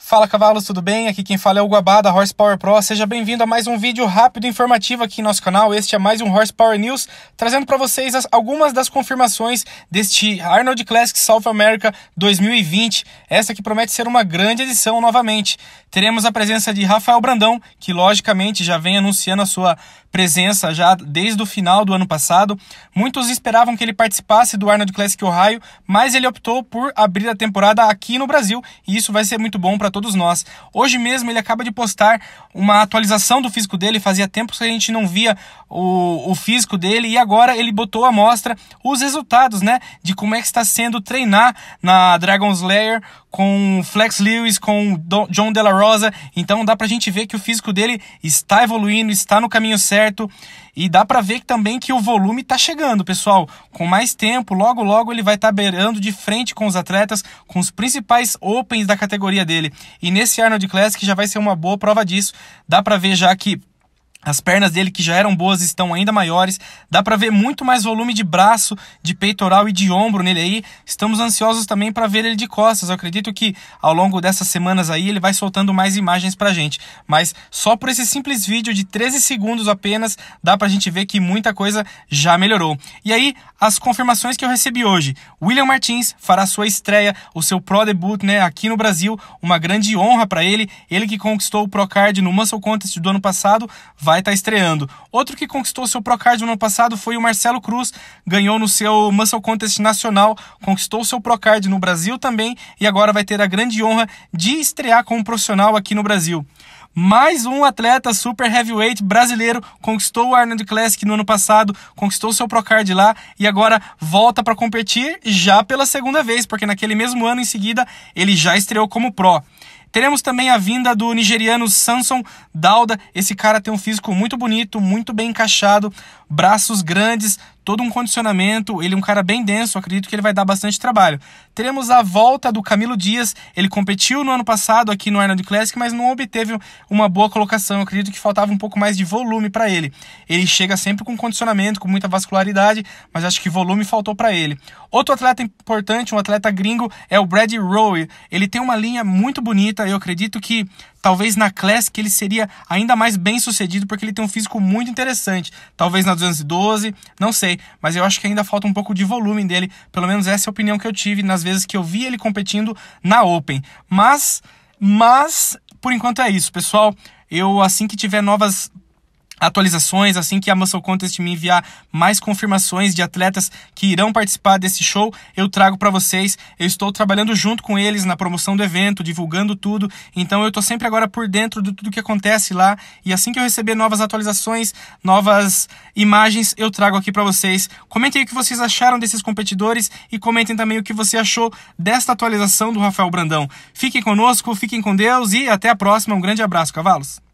Fala cavalos, tudo bem? Aqui quem fala é o Guabá da Horsepower Pro. Seja bem-vindo a mais um vídeo rápido e informativo aqui em nosso canal. Este é mais um Horsepower News, trazendo para vocês as, algumas das confirmações deste Arnold Classic South America 2020. Essa que promete ser uma grande edição novamente. Teremos a presença de Rafael Brandão, que logicamente já vem anunciando a sua presença já desde o final do ano passado. Muitos esperavam que ele participasse do Arnold Classic Ohio, mas ele optou por abrir a temporada aqui no Brasil e isso vai ser muito bom para para todos nós. Hoje mesmo ele acaba de postar uma atualização do físico dele, fazia tempo que a gente não via o, o físico dele, e agora ele botou à mostra os resultados, né? De como é que está sendo treinar na Dragon's Lair com Flex Lewis, com John De La Rosa. Então dá pra gente ver que o físico dele está evoluindo, está no caminho certo. E dá pra ver também que o volume tá chegando, pessoal. Com mais tempo, logo logo ele vai estar tá beirando de frente com os atletas, com os principais Opens da categoria dele. E nesse Arnold Classic já vai ser uma boa prova disso. Dá pra ver já que as pernas dele, que já eram boas, estão ainda maiores. Dá para ver muito mais volume de braço, de peitoral e de ombro nele aí. Estamos ansiosos também para ver ele de costas. Eu acredito que ao longo dessas semanas aí ele vai soltando mais imagens pra gente. Mas só por esse simples vídeo de 13 segundos apenas, dá pra gente ver que muita coisa já melhorou. E aí, as confirmações que eu recebi hoje. William Martins fará sua estreia, o seu pro debut, né, aqui no Brasil. Uma grande honra para ele. Ele que conquistou o pro card no Muscle Contest do ano passado vai estar tá estreando. Outro que conquistou seu Procard no ano passado foi o Marcelo Cruz, ganhou no seu Muscle Contest Nacional, conquistou seu Procard no Brasil também e agora vai ter a grande honra de estrear como profissional aqui no Brasil. Mais um atleta super heavyweight brasileiro conquistou o Arnold Classic no ano passado, conquistou seu Procard lá e agora volta para competir já pela segunda vez, porque naquele mesmo ano em seguida ele já estreou como pro. Teremos também a vinda do nigeriano Samson Dauda. Esse cara tem um físico muito bonito, muito bem encaixado, braços grandes, todo um condicionamento. Ele é um cara bem denso, acredito que ele vai dar bastante trabalho. Teremos a volta do Camilo Dias, ele competiu no ano passado aqui no Arnold Classic, mas não obteve uma boa colocação. Eu acredito que faltava um pouco mais de volume para ele. Ele chega sempre com condicionamento, com muita vascularidade, mas acho que volume faltou para ele. Outro atleta importante, um atleta gringo, é o Brad Rowe. Ele tem uma linha muito bonita, eu acredito que talvez na Classic ele seria ainda mais bem sucedido porque ele tem um físico muito interessante. Talvez na 212, não sei mas eu acho que ainda falta um pouco de volume dele. Pelo menos essa é a opinião que eu tive nas vezes que eu vi ele competindo na Open. Mas, mas, por enquanto é isso, pessoal. Eu, assim que tiver novas atualizações assim que a Muscle Contest me enviar mais confirmações de atletas que irão participar desse show, eu trago para vocês. Eu estou trabalhando junto com eles na promoção do evento, divulgando tudo. Então eu estou sempre agora por dentro de tudo que acontece lá e assim que eu receber novas atualizações, novas imagens, eu trago aqui para vocês. Comentem o que vocês acharam desses competidores e comentem também o que você achou desta atualização do Rafael Brandão. Fiquem conosco, fiquem com Deus e até a próxima. Um grande abraço, cavalos.